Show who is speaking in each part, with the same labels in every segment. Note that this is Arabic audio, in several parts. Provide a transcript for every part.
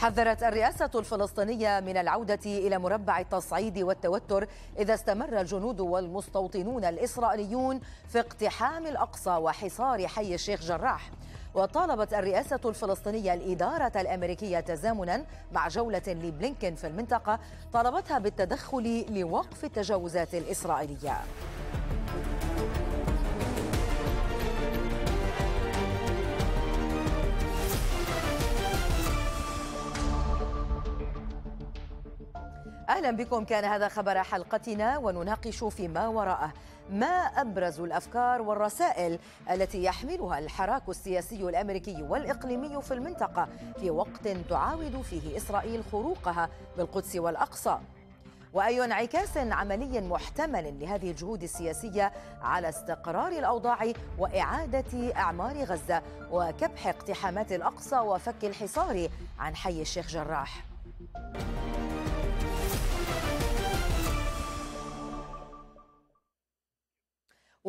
Speaker 1: حذرت الرئاسة الفلسطينية من العودة إلى مربع التصعيد والتوتر إذا استمر الجنود والمستوطنون الإسرائيليون في اقتحام الأقصى وحصار حي الشيخ جراح وطالبت الرئاسة الفلسطينية الإدارة الأمريكية تزامنا مع جولة لبلينكن في المنطقة طالبتها بالتدخل لوقف التجاوزات الإسرائيلية أهلا بكم كان هذا خبر حلقتنا ونناقش فيما وراءه ما أبرز الأفكار والرسائل التي يحملها الحراك السياسي الأمريكي والإقليمي في المنطقة في وقت تعاود فيه إسرائيل خروقها بالقدس والأقصى واي انعكاس عملي محتمل لهذه الجهود السياسيه على استقرار الاوضاع واعاده اعمار غزه وكبح اقتحامات الاقصى وفك الحصار عن حي الشيخ جراح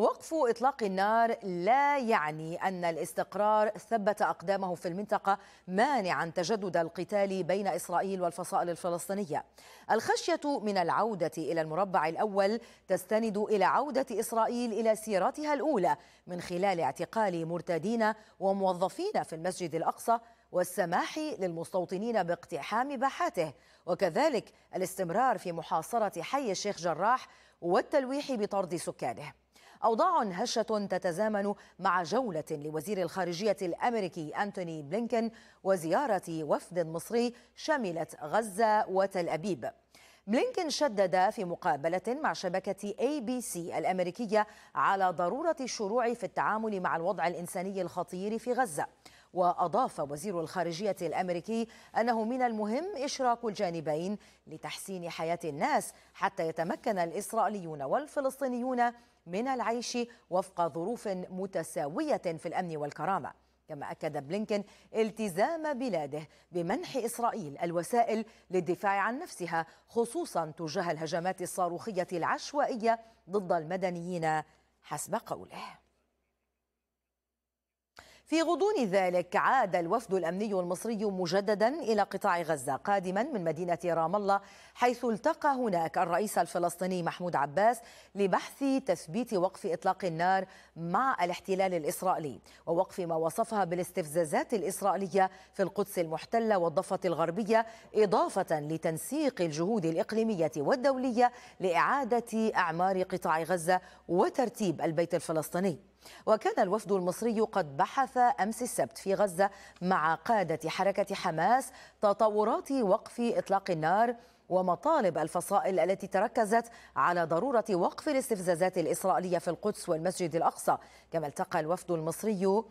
Speaker 1: وقف إطلاق النار لا يعني أن الاستقرار ثبت أقدامه في المنطقة مانعا تجدد القتال بين إسرائيل والفصائل الفلسطينية الخشية من العودة إلى المربع الأول تستند إلى عودة إسرائيل إلى سيرتها الأولى من خلال اعتقال مرتدين وموظفين في المسجد الأقصى والسماح للمستوطنين باقتحام باحاته وكذلك الاستمرار في محاصرة حي الشيخ جراح والتلويح بطرد سكانه أوضاع هشة تتزامن مع جولة لوزير الخارجية الأمريكي أنتوني بلينكن وزيارة وفد مصري شملت غزة وتل أبيب بلينكن شدد في مقابلة مع شبكة اي بي سي الأمريكية على ضرورة الشروع في التعامل مع الوضع الإنساني الخطير في غزة وأضاف وزير الخارجية الأمريكي أنه من المهم إشراك الجانبين لتحسين حياة الناس حتى يتمكن الإسرائيليون والفلسطينيون من العيش وفق ظروف متساوية في الأمن والكرامة كما أكد بلينكن التزام بلاده بمنح إسرائيل الوسائل للدفاع عن نفسها خصوصا تجاه الهجمات الصاروخية العشوائية ضد المدنيين حسب قوله في غضون ذلك عاد الوفد الامني المصري مجددا الى قطاع غزه قادما من مدينه رام الله حيث التقى هناك الرئيس الفلسطيني محمود عباس لبحث تثبيت وقف اطلاق النار مع الاحتلال الاسرائيلي ووقف ما وصفها بالاستفزازات الاسرائيليه في القدس المحتله والضفه الغربيه اضافه لتنسيق الجهود الاقليميه والدوليه لاعاده اعمار قطاع غزه وترتيب البيت الفلسطيني وكان الوفد المصري قد بحث أمس السبت في غزة مع قادة حركة حماس تطورات وقف إطلاق النار ومطالب الفصائل التي تركزت على ضرورة وقف الاستفزازات الإسرائيلية في القدس والمسجد الأقصى كما التقى الوفد المصري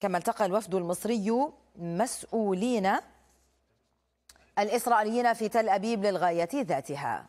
Speaker 1: كما التقى الوفد المصري مسؤولين الإسرائيليين في تل أبيب للغاية ذاتها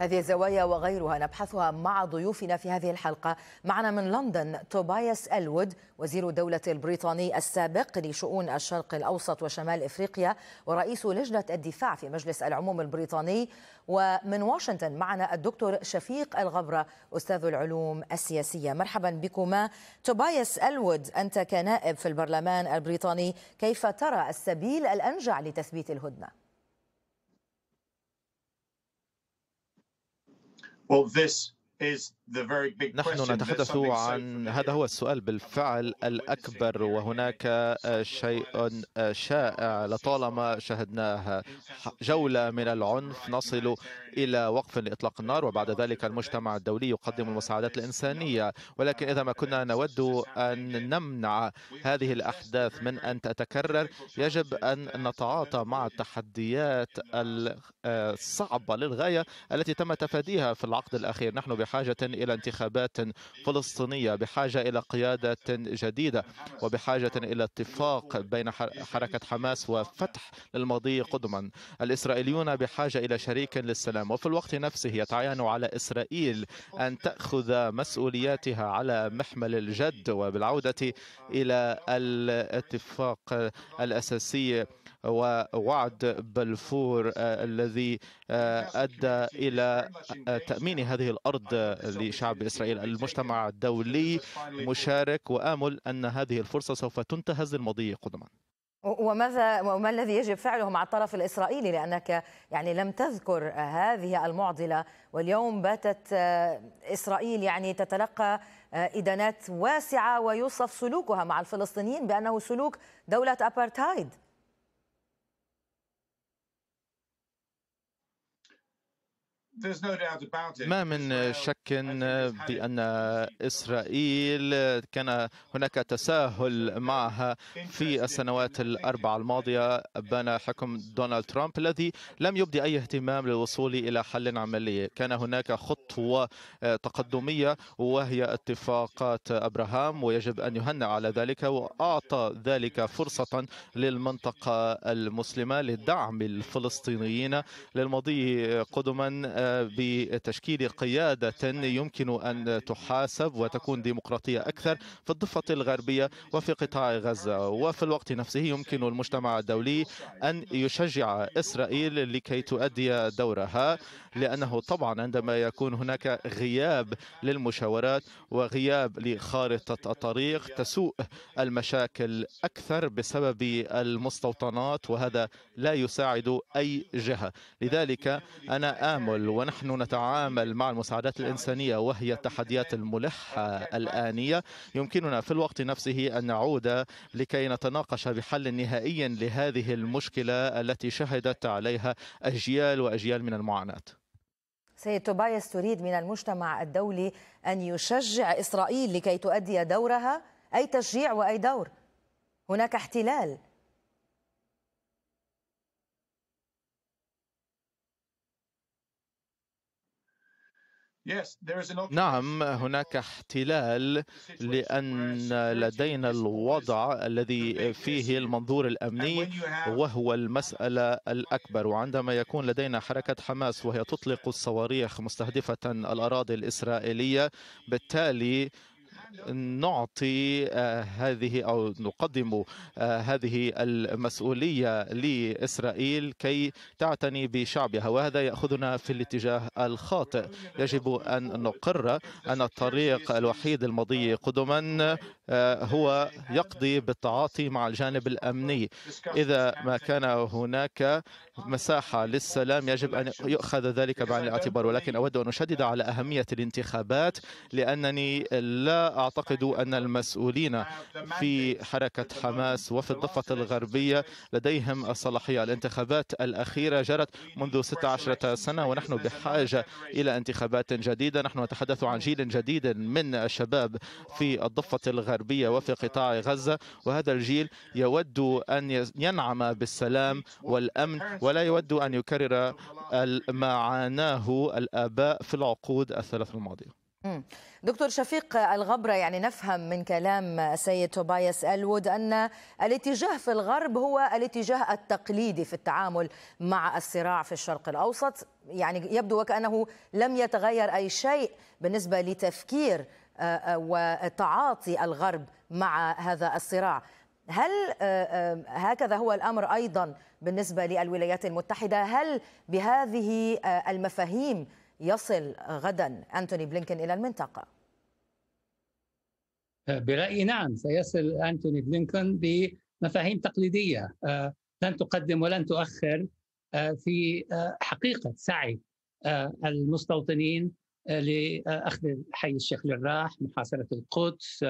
Speaker 1: هذه الزوايا وغيرها نبحثها مع ضيوفنا في هذه الحلقة معنا من لندن توبايس ألود وزير الدولة البريطاني السابق لشؤون الشرق الأوسط وشمال إفريقيا ورئيس لجنة الدفاع في مجلس العموم البريطاني ومن واشنطن معنا الدكتور شفيق الغبرة أستاذ العلوم السياسية مرحبا بكما توبايس ألود أنت كنائب في البرلمان البريطاني كيف ترى السبيل الأنجع لتثبيت الهدنة؟
Speaker 2: Well, this is نحن نتحدث عن هذا هو السؤال بالفعل الأكبر وهناك شيء شائع لطالما شهدناها جولة من العنف نصل إلى وقف لإطلاق النار وبعد ذلك المجتمع الدولي يقدم المساعدات الإنسانية ولكن إذا ما كنا نود أن نمنع هذه الأحداث من أن تتكرر يجب أن نتعاطى مع التحديات آه، الصعبة للغاية التي تم تفاديها في العقد الأخير نحن بحاجة إلى انتخابات فلسطينية بحاجة إلى قيادة جديدة وبحاجة إلى اتفاق بين حركة حماس وفتح للمضي قدما الإسرائيليون بحاجة إلى شريك للسلام وفي الوقت نفسه يتعين على إسرائيل أن تأخذ مسؤولياتها على محمل الجد وبالعودة إلى الاتفاق الأساسي ووعد بلفور آه، الذي آه، أدى إلى آه، تأمين هذه الأرض لشعب إسرائيل المجتمع الدولي مشارك وآمل أن هذه الفرصة سوف تنتهز الماضيه قدما
Speaker 1: وماذا وما الذي يجب فعله مع الطرف الاسرائيلي لانك يعني لم تذكر هذه المعضله واليوم باتت اسرائيل يعني تتلقى ادانات واسعه ويوصف سلوكها مع الفلسطينيين بانه سلوك دوله ابارتهايد
Speaker 2: ما من شك بأن إسرائيل كان هناك تساهل معها في السنوات الأربع الماضية بين حكم دونالد ترامب الذي لم يبدي أي اهتمام للوصول إلى حل عملي كان هناك خطوة تقدمية وهي اتفاقات أبراهام ويجب أن يهنئ على ذلك وأعطى ذلك فرصة للمنطقة المسلمة لدعم الفلسطينيين للمضي قدما آه، بتشكيل قيادة يمكن أن تحاسب وتكون ديمقراطية أكثر في الضفة الغربية وفي قطاع غزة وفي الوقت نفسه يمكن المجتمع الدولي أن يشجع إسرائيل لكي تؤدي دورها لأنه طبعا عندما يكون هناك غياب للمشاورات وغياب لخارطة الطريق تسوء المشاكل أكثر بسبب المستوطنات وهذا لا يساعد أي جهة لذلك أنا آمل ونحن نتعامل مع المساعدات الإنسانية وهي التحديات الملحة الآنية يمكننا في الوقت نفسه أن نعود لكي نتناقش بحل نهائي لهذه المشكلة التي شهدت عليها أجيال وأجيال من المعاناة
Speaker 1: سيد توبايس تريد من المجتمع الدولي أن يشجع إسرائيل لكي تؤدي دورها أي تشجيع وأي دور هناك احتلال
Speaker 2: نعم هناك احتلال لأن لدينا الوضع الذي فيه المنظور الأمني وهو المسألة الأكبر وعندما يكون لدينا حركة حماس وهي تطلق الصواريخ مستهدفة الأراضي الإسرائيلية بالتالي نعطي آه، هذه أو نقدم آه، هذه المسؤولية لإسرائيل كي تعتني بشعبها وهذا يأخذنا في الاتجاه الخاطئ يجب أن نقر أن الطريق الوحيد المضي قدما آه، هو يقضي بالتعاطي مع الجانب الامني اذا ما كان هناك مساحه للسلام يجب ان يؤخذ ذلك بعين الاعتبار ولكن اود ان اشدد على اهميه الانتخابات لانني لا اعتقد ان المسؤولين في حركه حماس وفي الضفه الغربيه لديهم الصلاحيه الانتخابات الاخيره جرت منذ 16 سنه ونحن بحاجه الى انتخابات جديده نحن نتحدث عن جيل جديد من الشباب في الضفه الغربيه الحربية وفي قطاع غزة وهذا الجيل يود أن ينعم بالسلام والأمن ولا يود أن يكرر ما عاناه الآباء في العقود الثلاث الماضية
Speaker 1: دكتور شفيق الغبرة يعني نفهم من كلام السيد توبايس ألود أن الاتجاه في الغرب هو الاتجاه التقليدي في التعامل مع الصراع في الشرق الأوسط يعني يبدو وكأنه لم يتغير أي شيء بالنسبة لتفكير آه، آه، وتعاطي الغرب مع هذا الصراع هل آه، هكذا هو الامر ايضا بالنسبه للولايات المتحده هل بهذه المفاهيم يصل غدا انتوني بلينكن الى المنطقه
Speaker 3: برايي نعم سيصل انتوني بلينكن بمفاهيم تقليديه لن تقدم ولن تؤخر في حقيقه سعي المستوطنين لاخذ حي الشيخ جراح محاصره القدس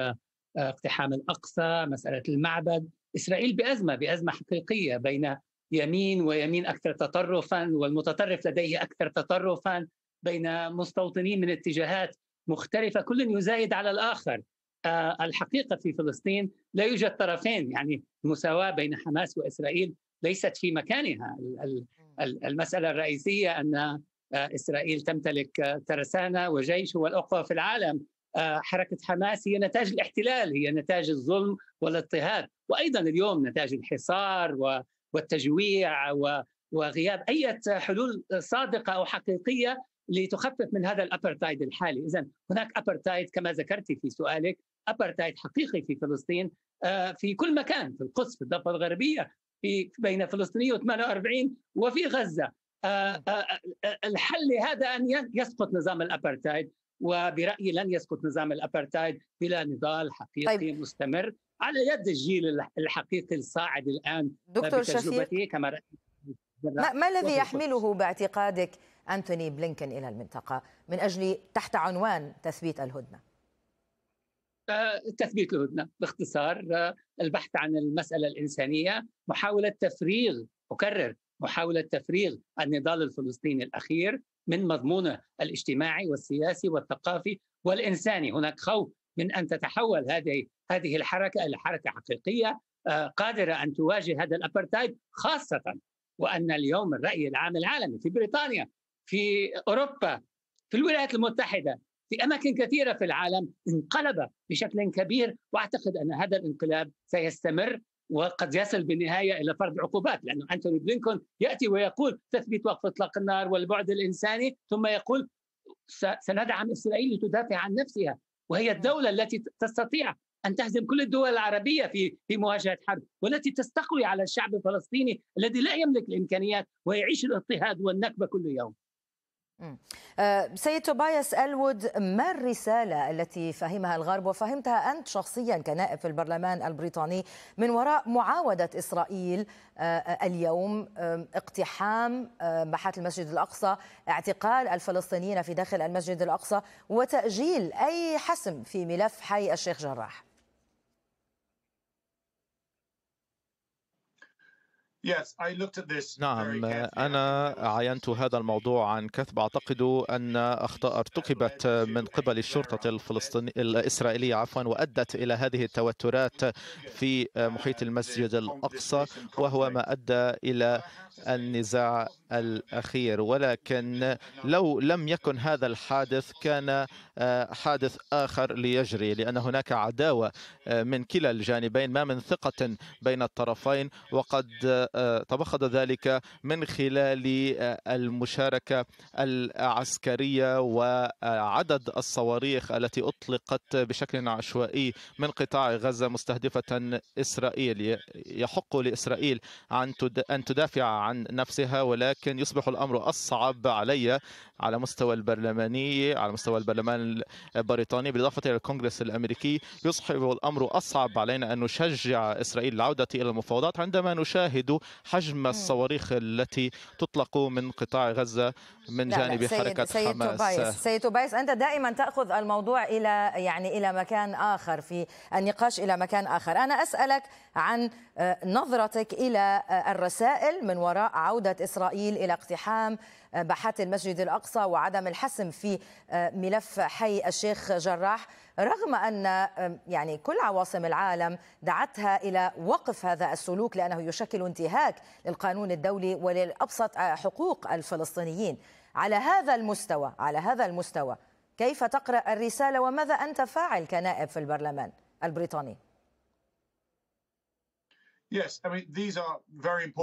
Speaker 3: اقتحام الاقصى مساله المعبد اسرائيل بازمه بازمه حقيقيه بين يمين ويمين اكثر تطرفا والمتطرف لديه اكثر تطرفا بين مستوطنين من اتجاهات مختلفه كل يزايد على الاخر آه، الحقيقه في فلسطين لا يوجد طرفين يعني المساواه بين حماس واسرائيل ليست في مكانها المساله الرئيسيه ان إسرائيل تمتلك ترسانة وجيش هو الأقوى في العالم آه، حركة حماس هي نتاج الاحتلال هي نتاج الظلم والاضطهاد وأيضا اليوم نتاج الحصار والتجويع وغياب أي حلول صادقة أو حقيقية لتخفف من هذا الأبرتايد الحالي إذا هناك أبرتايد كما ذكرت في سؤالك أبرتايد حقيقي في فلسطين آه، في كل مكان في القدس في الضفة الغربية في بين فلسطيني 48 وفي غزة آه، آه، آه، الحل لهذا أن يسقط نظام الأبرتايد وبرأيي لن يسقط نظام الأبرتايد بلا نضال حقيقي طيب. مستمر على يد الجيل الحقيقي الصاعد الآن دكتور شفيق كما رأيت ما, ما الذي
Speaker 1: يحمله باعتقادك أنتوني بلينكن إلى المنطقة من أجل تحت عنوان تثبيت الهدنة؟
Speaker 3: تثبيت الهدنة باختصار البحث عن المسألة الإنسانية محاولة تفريغ أكرر محاولة تفريغ النضال الفلسطيني الأخير من مضمونه الاجتماعي والسياسي والثقافي والإنساني هناك خوف من أن تتحول هذه هذه الحركة إلى حركة حقيقية آه، قادرة أن تواجه هذا الأبرتايد خاصة وأن اليوم الرأي العام العالمي في بريطانيا في أوروبا في الولايات المتحدة في اماكن كثيره في العالم انقلب بشكل كبير واعتقد ان هذا الانقلاب سيستمر وقد يصل بالنهايه الى فرض عقوبات لانه انتوني بلينكون ياتي ويقول تثبيت وقف اطلاق النار والبعد الانساني ثم يقول سندعم اسرائيل لتدافع عن نفسها وهي نعم. الدوله التي تستطيع ان تهزم كل الدول العربيه في في مواجهه حرب والتي تستقوي على الشعب الفلسطيني الذي لا يملك الامكانيات ويعيش الاضطهاد والنكبه كل يوم آه، سيد
Speaker 1: توبايس ألود ما الرسالة التي فهمها الغرب وفهمتها أنت شخصيا كنائب في البرلمان البريطاني من وراء معاودة إسرائيل آه، اليوم آه، اقتحام باحات المسجد الأقصى اعتقال الفلسطينيين في داخل المسجد الأقصى وتأجيل أي حسم في ملف حي الشيخ جراح
Speaker 2: نعم أنا عاينت هذا الموضوع عن كثب أعتقد أن أخطاء ارتكبت من قبل الشرطة الفلسطينية الإسرائيلية عفوا وأدت إلى هذه التوترات في محيط المسجد الأقصى وهو ما أدى إلى النزاع الأخير ولكن لو لم يكن هذا الحادث كان آه، حادث آخر ليجري لأن هناك عداوة آه، من كلا الجانبين ما من ثقة بين الطرفين وقد آه، تبخض ذلك من خلال المشاركة العسكرية وعدد الصواريخ التي أطلقت بشكل عشوائي من قطاع غزة مستهدفة إسرائيل يحق لإسرائيل أن تدافع عن نفسها ولكن ولكن يصبح الأمر أصعب علي على مستوى البرلمانية على مستوى البرلمان البريطاني بالإضافة إلى الكونغرس الأمريكي يصبح الأمر أصعب علينا أن نشجع إسرائيل العودة إلى المفاوضات عندما نشاهد حجم الصواريخ التي تطلق من قطاع غزة من جانب لا لا سيد حركة سيد حماس توبايس سيد
Speaker 1: توبايس أنت دائما تأخذ الموضوع إلى يعني إلى مكان آخر في النقاش إلى مكان آخر أنا أسألك عن آه، نظرتك إلى آه، الرسائل من وراء عودة إسرائيل إلى اقتحام باحات المسجد الأقصى وعدم الحسم في آه، ملف حي الشيخ جراح رغم أن يعني كل عواصم العالم دعتها إلى وقف هذا السلوك لأنه يشكل انتهاك للقانون الدولي وللأبسط آه، حقوق الفلسطينيين على هذا المستوى على هذا المستوى كيف تقرأ الرسالة وماذا أنت فاعل كنائب في البرلمان البريطاني؟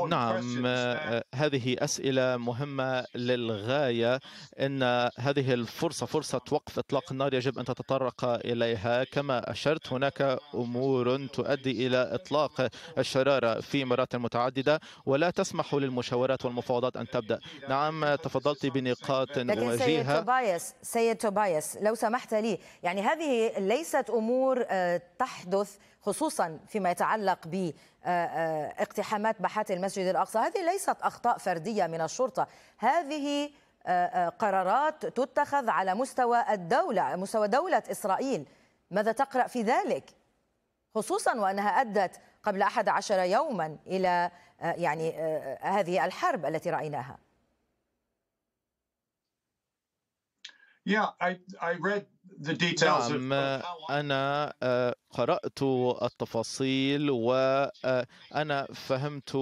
Speaker 2: نعم آه، آه، هذه أسئلة مهمة للغاية إن هذه الفرصة فرصة وقف إطلاق النار يجب أن تتطرق إليها كما أشرت هناك أمور تؤدي إلى إطلاق الشرارة في مرات متعددة ولا تسمح للمشاورات والمفاوضات أن تبدأ نعم تفضلت بنقاط لكن سيد
Speaker 1: توبايس سيد توبايس لو سمحت لي يعني هذه ليست أمور آه، تحدث خصوصا فيما يتعلق ب آه، آه، اقتحامات باحات المسجد الاقصى هذه ليست اخطاء فرديه من الشرطه هذه آه، قرارات تتخذ على مستوى الدوله مستوى دوله اسرائيل ماذا تقرا في ذلك خصوصا وانها ادت قبل 11 يوما الى يعني هذه الحرب التي رايناها
Speaker 2: نعم أنا قرأت التفاصيل وأنا آه، فهمت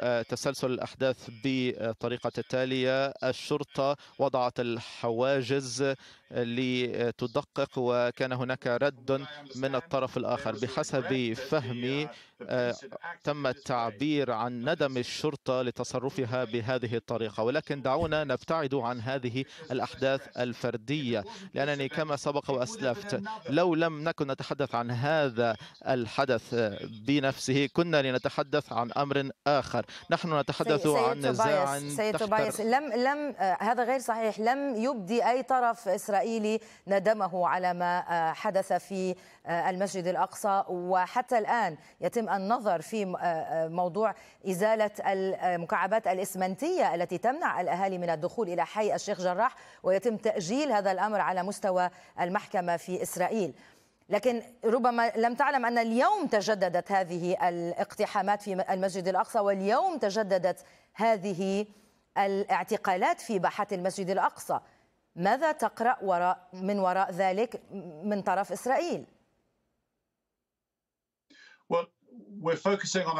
Speaker 2: آه، تسلسل الأحداث بطريقة التالية الشرطة وضعت الحواجز لتدقق وكان هناك رد من الطرف الآخر بحسب فهمي آه، تم التعبير عن ندم الشرطة لتصرفها بهذه الطريقة ولكن دعونا نبتعد عن هذه الأحداث الفردية لأنني كما سبق وأسلفت لو لم نكن نتحدث عن هذا هذا الحدث بنفسه كنا لنتحدث عن امر اخر نحن نتحدث سيد عن نزاع سيد توبايس
Speaker 1: لم لم آه، هذا غير صحيح لم يبدي اي طرف اسرائيلي ندمه على ما آه، حدث في آه، المسجد الاقصى وحتى الان يتم النظر في موضوع ازاله المكعبات الاسمنتيه التي تمنع الاهالي من الدخول الى حي الشيخ جراح ويتم تاجيل هذا الامر على مستوى المحكمه في اسرائيل لكن ربما لم تعلم ان اليوم تجددت هذه الاقتحامات في المسجد الاقصى واليوم تجددت هذه الاعتقالات في باحه المسجد الاقصى ماذا تقرا وراء من وراء ذلك من طرف اسرائيل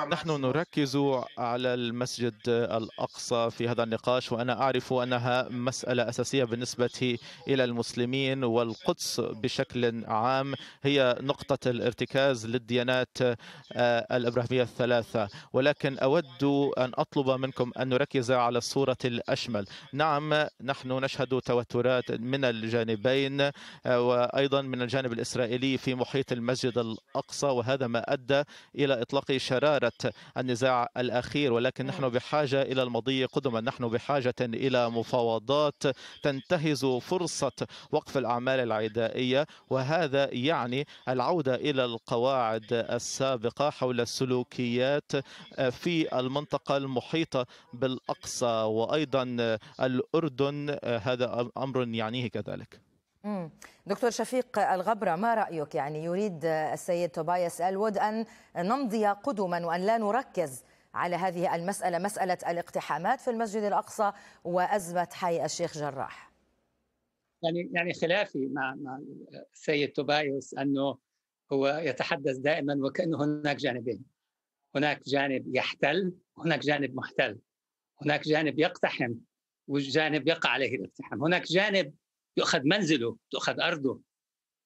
Speaker 2: نحن نركز على المسجد الأقصى في هذا النقاش وأنا أعرف أنها مسألة أساسية بالنسبة إلى المسلمين والقدس بشكل عام هي نقطة الارتكاز للديانات آه، الإبراهيمية الثلاثة ولكن أود أن أطلب منكم أن نركز على الصورة الأشمل نعم نحن نشهد توترات من الجانبين آه، وأيضا من الجانب الإسرائيلي في محيط المسجد الأقصى وهذا ما أدى إلى إطلاق مطلق شرارة النزاع الأخير ولكن نحن نعم. بحاجة إلى المضي قدما نحن بحاجة إلى مفاوضات تنتهز فرصة وقف الأعمال العدائية وهذا يعني العودة إلى القواعد السابقة حول السلوكيات في المنطقة المحيطة بالأقصى وأيضا الأردن هذا أمر يعنيه كذلك
Speaker 1: دكتور شفيق الغبرة ما رأيك يعني يريد السيد توبايس ألود أن نمضي قدما وأن لا نركز على هذه المسألة مسألة الاقتحامات في المسجد الأقصى وأزمة حي الشيخ جراح
Speaker 3: يعني يعني خلافي مع مع السيد توبايوس انه هو يتحدث دائما وكانه هناك جانبين هناك جانب يحتل هناك جانب محتل هناك جانب يقتحم وجانب يقع عليه الاقتحام هناك جانب يؤخذ منزله تؤخذ أرضه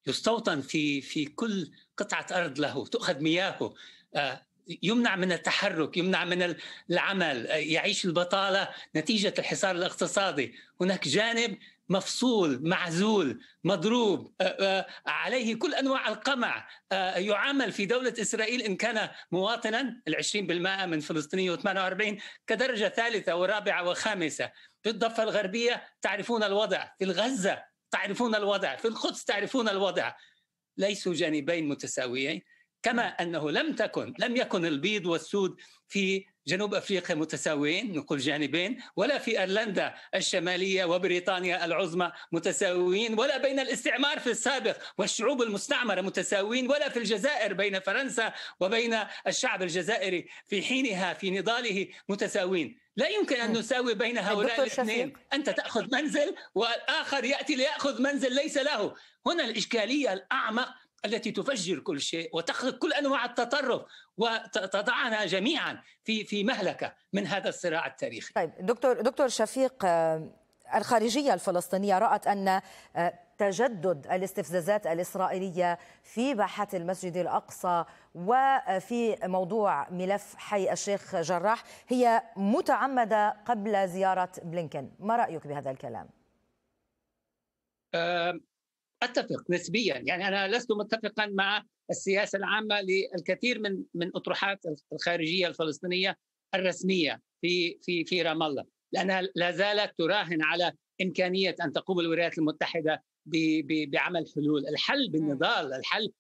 Speaker 3: يستوطن في في كل قطعة أرض له تؤخذ مياهه آه، يمنع من التحرك يمنع من العمل آه، يعيش البطالة نتيجة الحصار الاقتصادي هناك جانب مفصول معزول مضروب آه، عليه كل أنواع القمع يعامل في دولة إسرائيل إن كان مواطنا العشرين بالمائة من فلسطيني و و48 كدرجة ثالثة ورابعة وخامسة في الضفة الغربية تعرفون الوضع في الغزة تعرفون الوضع في القدس تعرفون الوضع ليسوا جانبين متساويين كما نعم. أنه لم تكن لم يكن البيض والسود في جنوب افريقيا متساويين نقول جانبين ولا في ايرلندا الشماليه وبريطانيا العظمى متساويين ولا بين الاستعمار في السابق والشعوب المستعمره متساويين ولا في الجزائر بين فرنسا وبين الشعب الجزائري في حينها في نضاله متساويين لا يمكن ان نساوي بين هؤلاء الاثنين انت تاخذ منزل والاخر ياتي لياخذ منزل ليس له هنا الاشكاليه الاعمق التي تفجر كل شيء وتخلق كل انواع التطرف وتضعنا جميعا في في مهلكه من هذا الصراع التاريخي.
Speaker 1: طيب دكتور دكتور شفيق آه، الخارجيه الفلسطينيه رات ان آه، تجدد الاستفزازات الاسرائيليه في باحه المسجد الاقصى وفي موضوع ملف حي الشيخ جراح هي متعمده قبل زياره بلينكن، ما رايك بهذا الكلام؟
Speaker 3: آه، اتفق نسبيا يعني انا لست متفقا مع السياسه العامه للكثير من من اطروحات الخارجيه الفلسطينيه الرسميه في في في رام الله لانها لا زالت تراهن على امكانيه ان تقوم الولايات المتحده بعمل حلول، الحل بالنضال، الحل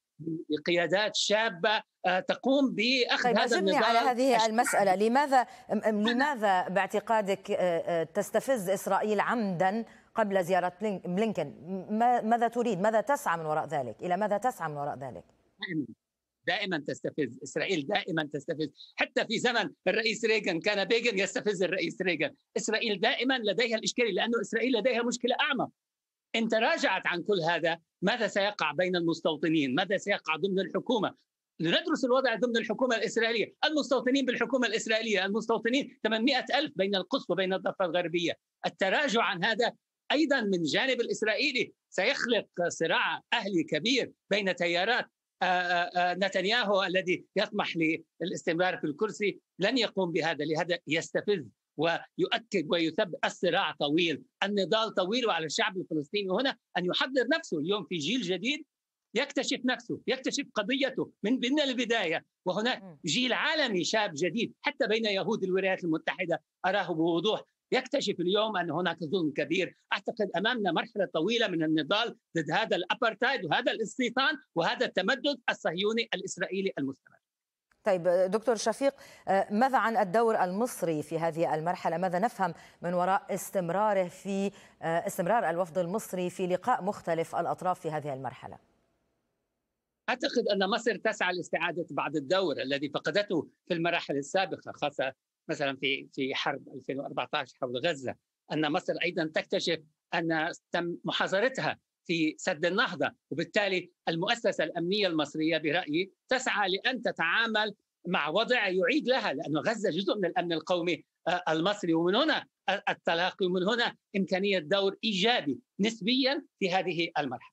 Speaker 3: بقيادات شابه آه، تقوم باخذ طيب هذا النضال على هذه
Speaker 1: المساله، لماذا لماذا باعتقادك آه، آه، تستفز اسرائيل عمدا قبل زيارة بلينكن ماذا تريد ماذا تسعى من وراء ذلك إلى ماذا تسعى من وراء ذلك
Speaker 3: دائما دائما تستفز إسرائيل دائما تستفز حتى في زمن الرئيس ريغان كان بيغن يستفز الرئيس ريغان إسرائيل دائما لديها الإشكالية لأنه إسرائيل لديها مشكلة أعمق إن تراجعت عن كل هذا ماذا سيقع بين المستوطنين ماذا سيقع ضمن الحكومة لندرس الوضع ضمن الحكومة الإسرائيلية المستوطنين بالحكومة الإسرائيلية المستوطنين 800 ألف بين القدس وبين الضفة الغربية التراجع عن هذا ايضا من جانب الاسرائيلي سيخلق صراع اهلي كبير بين تيارات آه، آه، آه، نتنياهو الذي يطمح للاستمرار في الكرسي لن يقوم بهذا لهذا يستفز ويؤكد ويثبت الصراع طويل النضال طويل وعلى الشعب الفلسطيني هنا أن يحضر نفسه اليوم في جيل جديد يكتشف نفسه يكتشف قضيته من من البداية وهناك جيل عالمي شاب جديد حتى بين يهود الولايات المتحدة أراه بوضوح يكتشف اليوم ان هناك ظلم كبير، اعتقد امامنا مرحله طويله من النضال ضد هذا الابرتايد وهذا الاستيطان وهذا التمدد الصهيوني الاسرائيلي المستمر.
Speaker 1: طيب دكتور شفيق آه، ماذا عن الدور المصري في هذه المرحلة ماذا نفهم من وراء استمراره في آه، استمرار الوفد المصري في لقاء مختلف الأطراف في هذه المرحلة
Speaker 3: أعتقد أن مصر تسعى لاستعادة بعض الدور الذي فقدته في المراحل السابقة خاصة مثلا في في حرب 2014 حول غزه ان مصر ايضا تكتشف ان تم محاصرتها في سد النهضه وبالتالي المؤسسه الامنيه المصريه برايي تسعى لان تتعامل مع وضع يعيد لها لأن غزة جزء من الأمن القومي آه، المصري ومن هنا التلاقي ومن هنا إمكانية دور إيجابي نسبيا في هذه المرحلة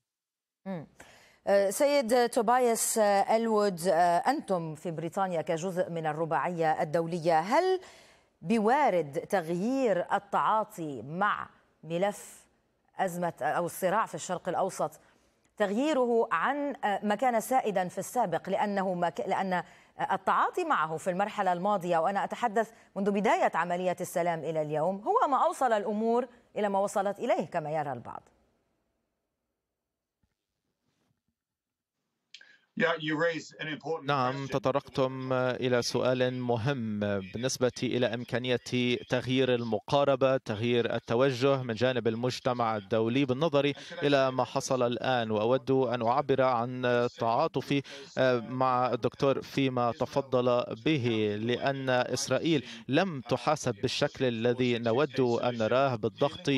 Speaker 1: سيد توبايس آه، الوود آه، انتم في بريطانيا كجزء من الرباعيه الدوليه هل بوارد تغيير التعاطي مع ملف ازمه آه، او الصراع في الشرق الاوسط تغييره عن ما كان سائدا في السابق لانه ما ك... لان التعاطي معه في المرحله الماضيه وانا اتحدث منذ بدايه عمليه السلام الى اليوم هو ما اوصل الامور الى ما وصلت اليه كما يرى البعض
Speaker 2: نعم تطرقتم إلى سؤال مهم بالنسبة إلى إمكانية تغيير المقاربة تغيير التوجه من جانب المجتمع الدولي بالنظر إلى ما حصل الآن وأود أن أعبر عن تعاطفي آه، مع الدكتور فيما تفضل به لأن إسرائيل لم تحاسب بالشكل الذي نود أن نراه بالضغط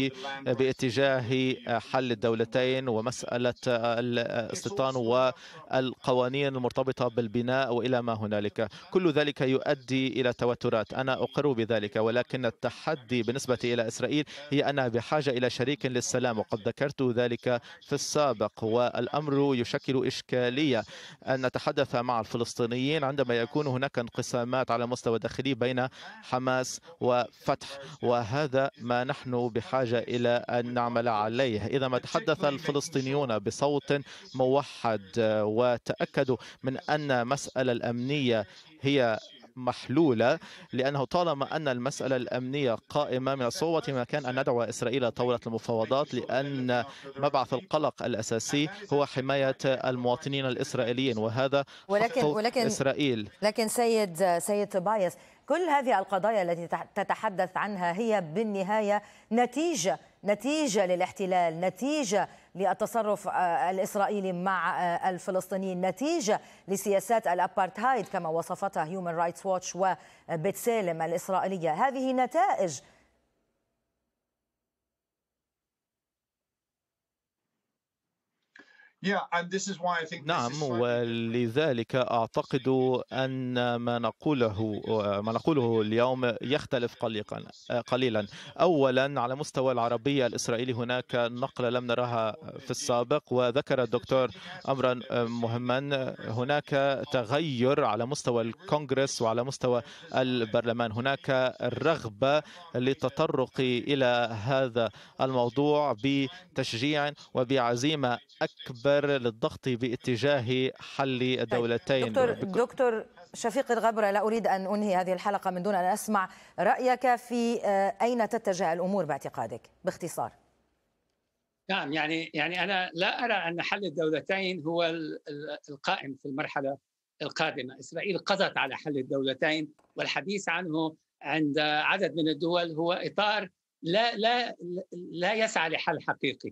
Speaker 2: باتجاه حل الدولتين ومسألة الاستيطان والقرار قوانين المرتبطه بالبناء وإلى ما هنالك كل ذلك يؤدي إلى توترات أنا أقر بذلك ولكن التحدي بالنسبة إلى إسرائيل هي أنها بحاجة إلى شريك للسلام وقد ذكرت ذلك في السابق والأمر يشكل إشكالية أن نتحدث مع الفلسطينيين عندما يكون هناك انقسامات على مستوى داخلي بين حماس وفتح وهذا ما نحن بحاجة إلى أن نعمل عليه إذا ما تحدث الفلسطينيون بصوت موحد وت يتأكدوا من أن المسألة الأمنية هي محلولة لأنه طالما أن المسألة الأمنية قائمة من الصعوبة ما كان أن ندعو إسرائيل طاولة المفاوضات لأن مبعث القلق الأساسي هو حماية المواطنين الإسرائيليين وهذا ولكن, ولكن إسرائيل
Speaker 1: لكن سيد سيد بايس كل هذه القضايا التي تتحدث عنها هي بالنهاية نتيجة نتيجة للاحتلال نتيجة للتصرف آه، الإسرائيلي مع آه، الفلسطينيين نتيجة لسياسات الأبارتهايد كما وصفتها هيومن رايتس ووتش وبتسالم الإسرائيلية هذه نتائج
Speaker 2: نعم ولذلك أعتقد أن ما نقوله ما نقوله اليوم يختلف قليلا أولا على مستوى العربية الإسرائيلي هناك نقلة لم نراها في السابق وذكر الدكتور أمرا مهما هناك تغير على مستوى الكونغرس وعلى مستوى البرلمان هناك رغبة للتطرق إلى هذا الموضوع بتشجيع وبعزيمة أكبر الأكبر للضغط باتجاه حل طيب، الدولتين دكتور,
Speaker 1: دكتور شفيق الغبرة لا أريد أن أنهي هذه الحلقة من دون أن أسمع رأيك في آه، أين تتجه الأمور باعتقادك باختصار
Speaker 3: نعم يعني يعني أنا لا أرى أن حل الدولتين هو القائم في المرحلة القادمة إسرائيل قضت على حل الدولتين والحديث عنه عند عدد من الدول هو إطار لا لا لا يسعى لحل حقيقي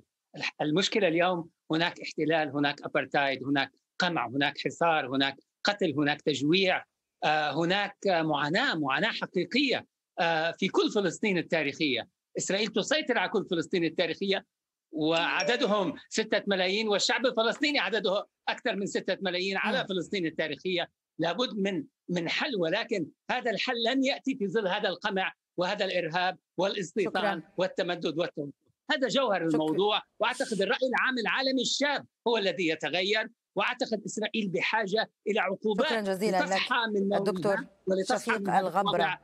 Speaker 3: المشكله اليوم هناك احتلال هناك ابرتايد هناك قمع هناك حصار هناك قتل هناك تجويع آه، هناك معاناه معاناه حقيقيه آه، في كل فلسطين التاريخيه اسرائيل تسيطر على كل فلسطين التاريخيه وعددهم ستة ملايين والشعب الفلسطيني عدده أكثر من ستة ملايين على نعم. فلسطين التاريخية لابد من من حل ولكن هذا الحل لن يأتي في ظل هذا القمع وهذا الإرهاب والاستيطان والتمدد والتمدد هذا جوهر شكرا. الموضوع واعتقد الراي العام العالمي الشاب هو الذي يتغير واعتقد اسرائيل بحاجه الى عقوبات شكرا جزيلا لك من الدكتور شفيق الغبره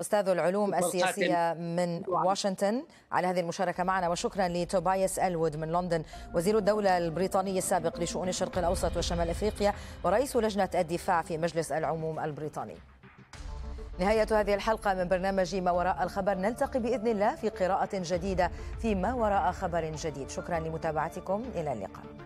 Speaker 1: استاذ العلوم السياسيه من واشنطن على هذه المشاركه معنا وشكرا لتوبايس الود من لندن وزير الدوله البريطاني السابق لشؤون الشرق الاوسط وشمال افريقيا ورئيس لجنه الدفاع في مجلس العموم البريطاني نهاية هذه الحلقة من برنامج ما وراء الخبر نلتقي بإذن الله في قراءة جديدة في ما وراء خبر جديد شكرا لمتابعتكم إلى اللقاء